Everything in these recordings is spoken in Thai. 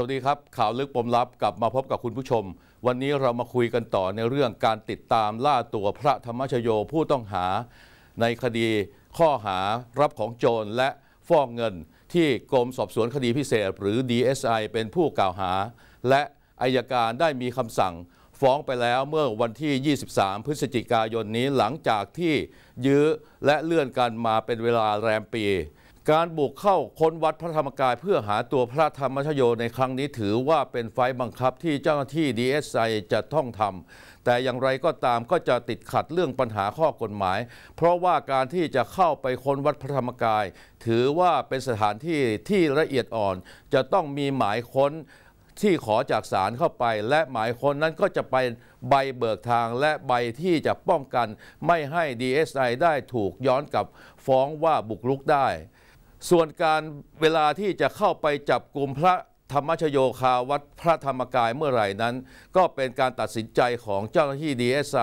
สวัสดีครับ ข่าวลึกปมลับกลับมาพบกับคุณผู้ชม วันนี้เรามาคุยกันต่อในเรื่องการติดตามล่าตัวพระธรรมชโยผู้ต้องหา ในคดีข้อหารับของโจรและฟอกเงินที่กรมสอบสวนคดีพิเศษ หรือ DSI เป็นผู้กล่าวหา และอายการได้มีคำสั่ง ฟ้องไปแล้วเมื่อวันที่ 23 พฤศจิกายนนี้หลังจากที่ยื้อและเลื่อนกันมาเป็นเวลาแรมปีการบุกเข้าค้นวัดพระธรรมกายเพื่อหาตัวพระธรรมชโยในครั้งนี้ถือว่าเป็นไฟบังคับที่เจ้าหน้าที่ดีเอสไอจะต้องทำ แต่อย่างไรก็ตามก็จะติดขัดเรื่องปัญหาข้อกฎหมาย เพราะว่าการที่จะเข้าไปค้นวัดพระธรรมกาย ถือว่าเป็นสถานที่ที่ละเอียดอ่อนจะต้องมีหมายค้นที่ขอจากศาลเข้าไป และหมายคนนั้นก็จะไปใบเบิกทางและใบที่จะป้องกันไม่ให้ DSI ได้ถูกย้อนกลับฟ้องว่าบุกรุกได้ส่วนการเวลาที่จะเข้าไปจับกลุ่มพระธรรมชโยคาวัดพระธรรมกายเมื่อไหร่นั้น ก็เป็นการตัดสินใจของเจ้าหน้าที่ดีเอสไอ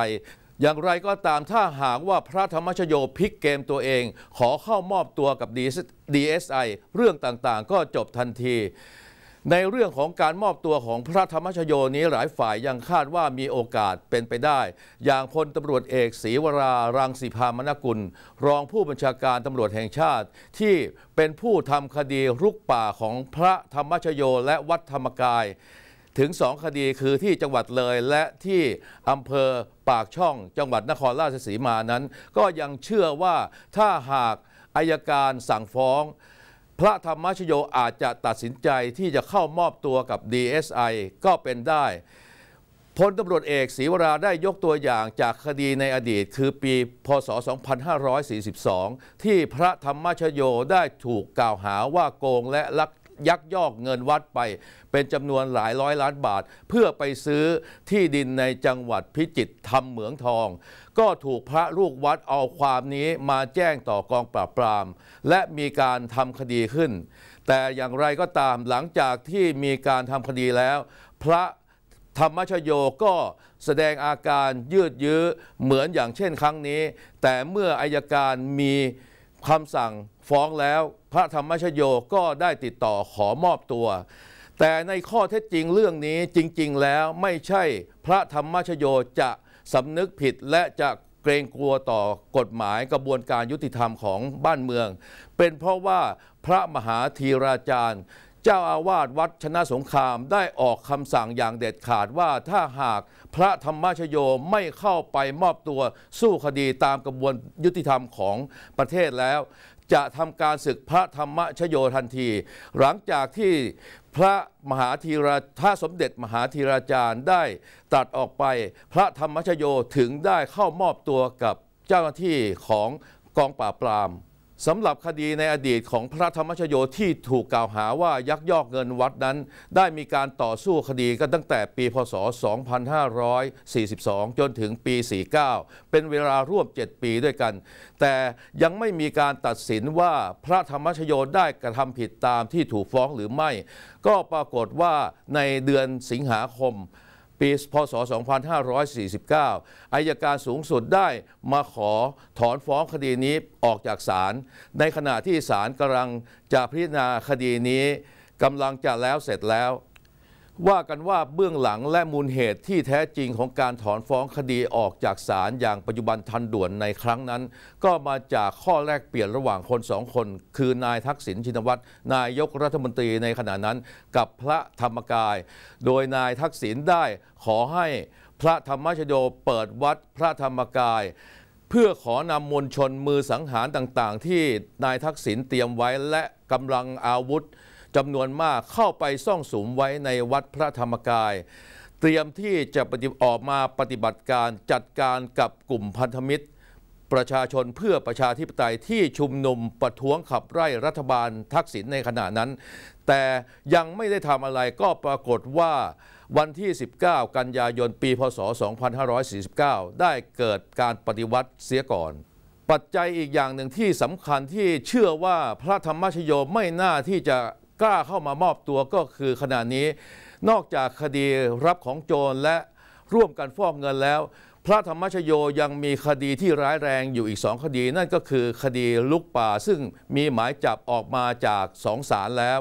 อย่างไรก็ตามถ้าหากว่าพระธรรมชโยพลิกเกมตัวเอง ขอเข้ามอบตัวกับดีเอสไอเรื่องต่างๆ ก็จบทันทีในเรื่องของการมอบตัวของพระธรรมชโยนี้หลายฝ่ายยังคาดว่ามีโอกาสเป็นไปได้ อย่างพลตำรวจเอกศรีวรารังสิพามนกุล รองผู้บัญชาการตำรวจแห่งชาติ ที่เป็นผู้ทำคดีรุกป่าของพระธรรมชโยและวัดธรรมกาย ถึงสองคดีคือที่จังหวัดเลยและที่อำเภอปากช่องจังหวัดนครราชสีมานั้น ก็ยังเชื่อว่าถ้าหากอายการสั่งฟ้องพระธรรมชโยอาจจะตัดสินใจที่จะเข้ามอบตัวกับ DSI ก็เป็นได้พลตำรวจเอกศรีวราได้ยกตัวอย่างจากคดีในอดีต คือปี พศ 2542 ที่พระธรรมชโยได้ถูกกล่าวหาว่าโกงและลักยักยอกเงินวัดไปเป็นจำนวนหลายร้อยล้านบาท เพื่อไปซื้อที่ดินในจังหวัดพิจิตรทำเหมืองทอง ก็ถูกพระลูกวัดเอาความนี้มาแจ้งต่อกองปราบปรามและมีการทำคดีขึ้น แต่อย่างไรก็ตามหลังจากที่มีการทำคดีแล้ว พระธรรมชโยก็แสดงอาการยืดยื้อเหมือนอย่างเช่น ครั้งนี้ แต่เมื่ออายการมีคำสั่งฟ้องแล้วพระธรรมชโยก็ได้ติดต่อขอมอบตัว แต่ในข้อเท็จจริงเรื่องนี้จริงๆ แล้วไม่ใช่พระธรรมชโยจะสำนึกผิดและจะเกรงกลัวต่อกฎหมายกระบวนการยุติธรรมของบ้านเมือง เป็นเพราะว่าพระมหาธีราจารย์ เจ้าอาวาสวัดชนะสงครามได้ออกคำสั่งอย่างเด็ดขาดว่าถ้าหากพระธรรมชโยไม่เข้าไปมอบตัวสู้คดีตามกระบวนยุติธรรมของประเทศแล้วจะทำการศึกพระธรรมชโยทันที หลังจากที่พระมหาธีราท่าสมเด็จมหาธีราจารย์ได้ตัดออกไปพระธรรมชโยถึงได้เข้ามอบตัวกับเจ้าหน้าที่ของกองปราบปรามสำหรับคดีในอดีตของพระธรรมชโยที่ถูกกล่าวหาว่ายักยอกเงินวัดนั้น ได้มีการต่อสู้คดีกันตั้งแต่ปีพศ 2542 จนถึงปี 49 เป็นเวลาร่วม 7 ปีด้วยกัน แต่ยังไม่มีการตัดสินว่าพระธรรมชโยได้กระทำผิดตามที่ถูกฟ้องหรือไม่ ก็ปรากฏว่าในเดือนสิงหาคมปีพศ 2549 อายการสูงสุดได้มาขอถอนฟ้องคดีนี้ออกจากศาลในขณะที่ศาลกำลังจะพิจารณาคดีนี้กำลังจะแล้วเสร็จแล้วว่ากันว่าเบื้องหลังและมูลเหตุที่แท้จริงของการถอนฟ้องคดีออกจากศาลอย่างปัจจุบันทันด่วนในครั้งนั้น ก็มาจากข้อแลกเปลี่ยนระหว่างคนสองคนคือนายทักษิณชินวัตรนายกรัฐมนตรีในขณะนั้นกับพระธรรมกาย โดยนายทักษิณได้ขอให้พระธรรมชโยเปิดวัดพระธรรมกาย เพื่อขอนำมวลชนมือสังหารต่างๆ ที่นายทักษิณเตรียมไว้และกำลังอาวุธจำนวนมากเข้าไปซ่องสุมไว้ในวัดพระธรรมกาย เตรียมที่จะปฏิออกมาปฏิบัติการจัดการกับกลุ่มพันธมิตร ประชาชนเพื่อประชาธิปไตยที่ชุมนุมประท้วงขับไล่รัฐบาลทักษิณในขณะนั้น แต่ยังไม่ได้ทำอะไรก็ปรากฏว่าวันที่ 19 กันยายนปี พศ 2549ได้เกิดการปฏิวัติเสียก่อน ปัจจัยอีกอย่างหนึ่งที่สำคัญที่เชื่อว่าพระธรรมชโยไม่น่าที่จะกล้าเข้ามามอบตัวก็คือขณะนี้ นอกจากคดีรับของโจรและร่วมกันฟอกเงินแล้ว พระธรรมชโยยังมีคดีที่ร้ายแรงอยู่อีกสองคดี นั่นก็คือคดีลุกป่าซึ่งมีหมายจับออกมาจากสองศาลแล้ว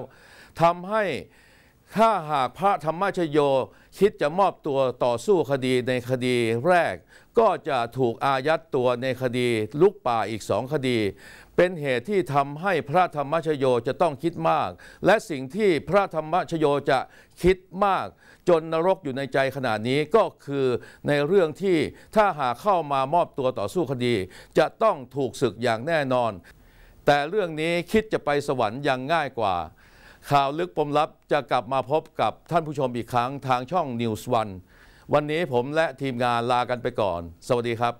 ทำให้ถ้าหากพระธรรมชโยคิดจะมอบตัวต่อสู้คดีในคดีแรกก็จะถูกอายัดตัวในคดีลุกป่าอีกสองคดีเป็นเหตุที่ทำให้พระธรรมชโยจะต้องคิดมาก และสิ่งที่พระธรรมชโยจะคิดมากจนนรกอยู่ในใจขนาดนี้ก็คือในเรื่องที่ถ้าหากเข้ามามอบตัวต่อสู้คดี จะต้องถูกศึกอย่างแน่นอน แต่เรื่องนี้คิดจะไปสวรรค์ยังง่ายกว่า ข่าวลึกปมลับจะกลับมาพบกับท่านผู้ชมอีกครั้งทางช่อง News วันวันนี้ผมและทีมงานลากันไปก่อน สวัสดีครับ